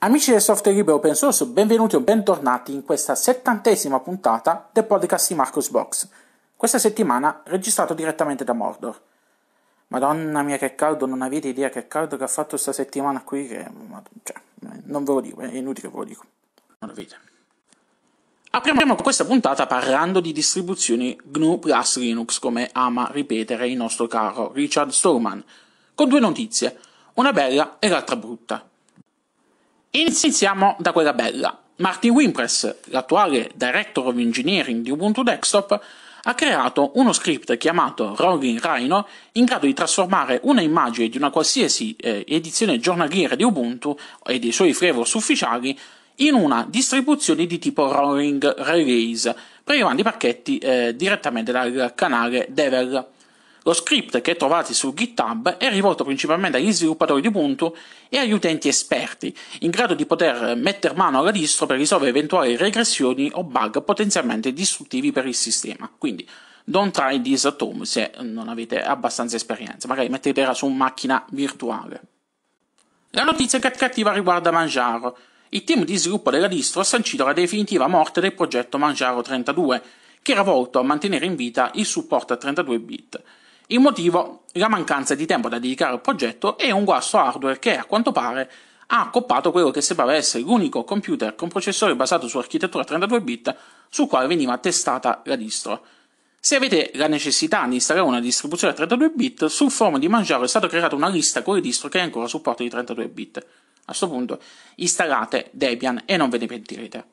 Amici del software libero open source, benvenuti o bentornati in questa settantesima puntata del podcast di Marcus Box. Questa settimana registrato direttamente da Mordor. Madonna mia che caldo, non avete idea che caldo che ha fatto questa settimana qui che... Cioè, non ve lo dico, è inutile che ve lo dico. Non lo avete. Apriamo questa puntata parlando di distribuzioni GNU Plus Linux, come ama ripetere il nostro caro Richard Stallman, con due notizie, una bella e l'altra brutta. Iniziamo da quella bella. Martin Wimpress, l'attuale Director of Engineering di Ubuntu Desktop, ha creato uno script chiamato Rolling Rhino in grado di trasformare una immagine di una qualsiasi eh, edizione giornaliera di Ubuntu e dei suoi flavors ufficiali in una distribuzione di tipo Rolling Release, prelevando i pacchetti eh, direttamente dal canale Devel. Lo script che trovate su GitHub è rivolto principalmente agli sviluppatori di Ubuntu e agli utenti esperti, in grado di poter mettere mano alla distro per risolvere eventuali regressioni o bug potenzialmente distruttivi per il sistema. Quindi, don't try this at home se non avete abbastanza esperienza, magari mettetela su macchina virtuale. La notizia cattiva riguarda Manjaro. Il team di sviluppo della distro ha sancito la definitiva morte del progetto Manjaro 32, che era volto a mantenere in vita il supporto a 32 bit. Il motivo? La mancanza di tempo da dedicare al progetto e un guasto hardware che, a quanto pare, ha accoppato quello che sembrava essere l'unico computer con processore basato su architettura 32 bit sul quale veniva testata la distro. Se avete la necessità di installare una distribuzione a 32 bit, sul forum di Mangiaro è stata creata una lista con le distro che ancora supporto di 32 bit. A questo punto installate Debian e non ve ne pentirete.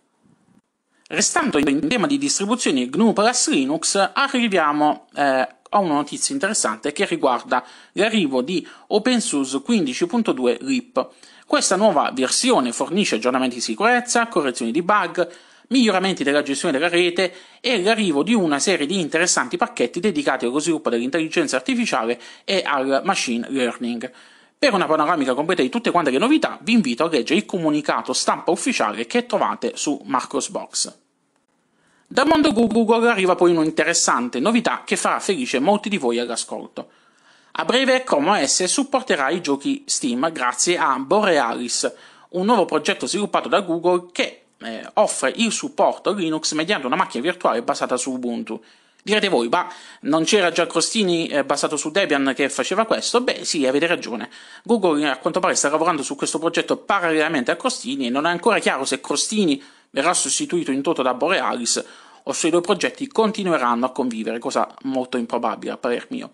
Restando in tema di distribuzioni GNU Linux, arriviamo eh, ho una notizia interessante che riguarda l'arrivo di OpenSUSE 15.2 RIP. Questa nuova versione fornisce aggiornamenti di sicurezza, correzioni di bug, miglioramenti della gestione della rete e l'arrivo di una serie di interessanti pacchetti dedicati allo sviluppo dell'intelligenza artificiale e al machine learning. Per una panoramica completa di tutte quante le novità vi invito a leggere il comunicato stampa ufficiale che trovate su Marcosbox. Dal mondo Google arriva poi un'interessante novità che farà felice molti di voi all'ascolto. A breve Chrome OS supporterà i giochi Steam grazie a Borealis, un nuovo progetto sviluppato da Google che eh, offre il supporto a Linux mediante una macchina virtuale basata su Ubuntu. Direte voi, ma non c'era già Crostini eh, basato su Debian che faceva questo? Beh, sì, avete ragione. Google a quanto pare sta lavorando su questo progetto parallelamente a Crostini e non è ancora chiaro se Crostini verrà sostituito in toto da Borealis, o se i due progetti continueranno a convivere, cosa molto improbabile a parer mio.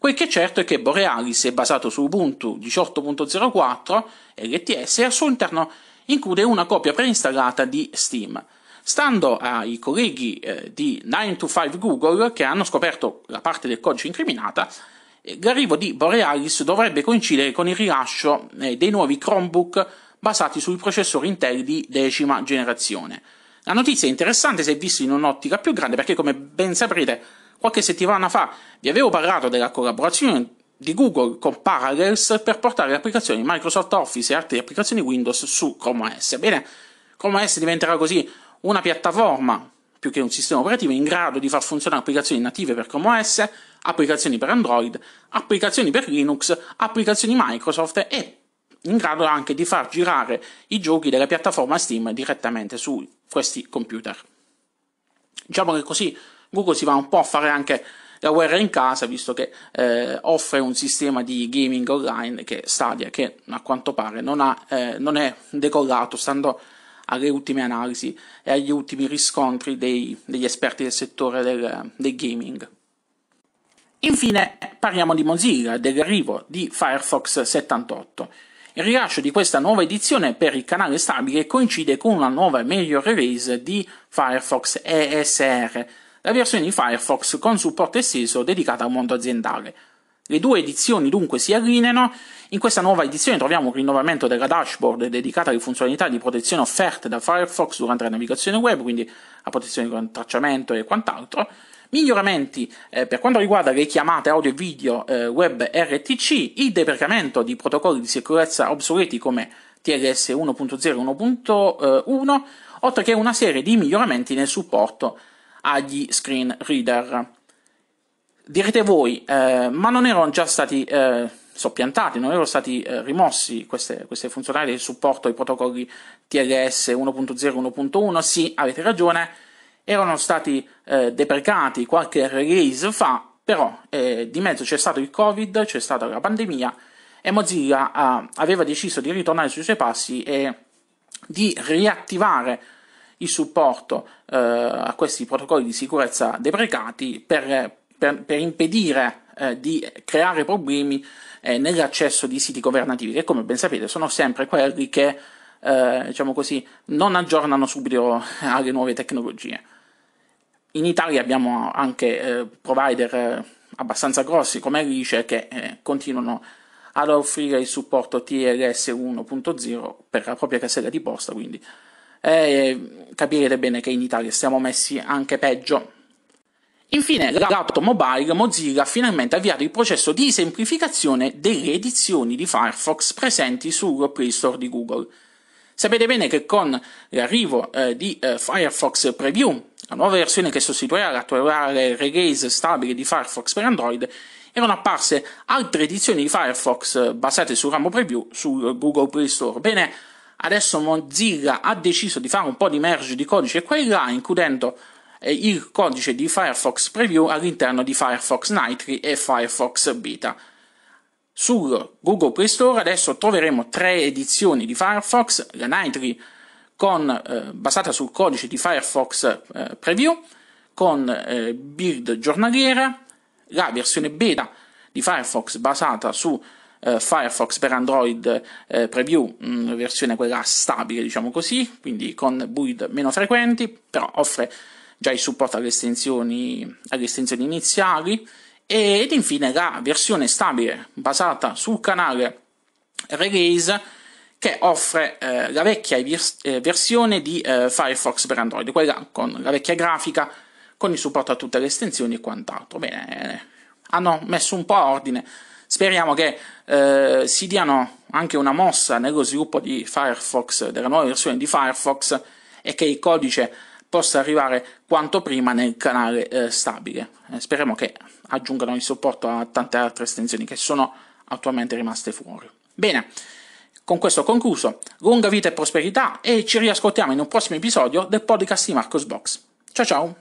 Quel che è certo è che Borealis è basato su Ubuntu 18.04 LTS e al suo interno include una copia preinstallata di Steam. Stando ai colleghi eh, di 9 Google che hanno scoperto la parte del codice incriminata, eh, l'arrivo di Borealis dovrebbe coincidere con il rilascio eh, dei nuovi Chromebook basati sui processori Intel di decima generazione. La notizia è interessante se vista in un'ottica più grande perché come ben saprete qualche settimana fa vi avevo parlato della collaborazione di Google con Parallels per portare le applicazioni Microsoft Office e altre applicazioni Windows su Chrome OS. Bene, Chrome OS diventerà così una piattaforma più che un sistema operativo in grado di far funzionare applicazioni native per Chrome OS, applicazioni per Android, applicazioni per Linux, applicazioni Microsoft e in grado anche di far girare i giochi della piattaforma Steam direttamente su questi computer. Diciamo che così Google si va un po' a fare anche la guerra in casa, visto che eh, offre un sistema di gaming online che Stadia, che a quanto pare non, ha, eh, non è decollato, stando alle ultime analisi e agli ultimi riscontri dei, degli esperti del settore del, del gaming. Infine parliamo di Mozilla, dell'arrivo di Firefox 78. Il rilascio di questa nuova edizione per il canale stabile coincide con una nuova major release di Firefox ESR, la versione di Firefox con supporto esteso dedicata al mondo aziendale. Le due edizioni dunque si allineano, in questa nuova edizione troviamo un rinnovamento della dashboard dedicata alle funzionalità di protezione offerte da Firefox durante la navigazione web, quindi la protezione di tracciamento e quant'altro, miglioramenti eh, per quanto riguarda le chiamate audio e video eh, web RTC, il deprecamento di protocolli di sicurezza obsoleti come TLS 1.0 e 1.1, oltre che una serie di miglioramenti nel supporto agli screen reader. Direte voi, eh, ma non erano già stati eh, soppiantati, non erano stati eh, rimossi queste, queste funzionalità di supporto ai protocolli TLS 1.0 e 1.1? Sì, avete ragione, erano stati eh, deprecati qualche release fa, però eh, di mezzo c'è stato il Covid, c'è stata la pandemia e Mozilla ah, aveva deciso di ritornare sui suoi passi e di riattivare il supporto eh, a questi protocolli di sicurezza deprecati per, per, per impedire eh, di creare problemi eh, nell'accesso di siti governativi, che come ben sapete sono sempre quelli che eh, diciamo così, non aggiornano subito alle nuove tecnologie. In Italia abbiamo anche eh, provider eh, abbastanza grossi come Alice che eh, continuano ad offrire il supporto TLS 1.0 per la propria casella di posta, quindi eh, capirete bene che in Italia siamo messi anche peggio. Infine, lato mobile, Mozilla ha finalmente avviato il processo di semplificazione delle edizioni di Firefox presenti sul Play Store di Google. Sapete bene che con l'arrivo eh, di eh, Firefox Preview la nuova versione che sostituirà l'attuale release stabile di Firefox per Android erano apparse altre edizioni di Firefox basate sul ramo preview sul Google Play Store. Bene, adesso Mozilla ha deciso di fare un po' di merge di codice qua e là, includendo eh, il codice di Firefox Preview all'interno di Firefox Nightly e Firefox Beta. Sul Google Play Store adesso troveremo tre edizioni di Firefox, la Nightly con, eh, basata sul codice di Firefox eh, Preview, con eh, build giornaliera, la versione beta di Firefox basata su eh, Firefox per Android eh, Preview, mh, mm, versione quella stabile, diciamo così, quindi con build meno frequenti, però offre già il supporto alle estensioni, alle estensioni iniziali, ed infine la versione stabile basata sul canale release che offre eh, la vecchia vers- eh, versione di eh, Firefox per Android, quella con la vecchia grafica, con il supporto a tutte le estensioni e quant'altro. Bene, eh, hanno messo un po' ordine. Speriamo che eh, si diano anche una mossa nello sviluppo di Firefox, della nuova versione di Firefox e che il codice possa arrivare quanto prima nel canale eh, stabile. Eh, speriamo che aggiungano il supporto a tante altre estensioni che sono attualmente rimaste fuori. Bene, con questo concluso. Lunga vita e prosperità e ci riascoltiamo in un prossimo episodio del podcast di Marcos Box. Ciao ciao!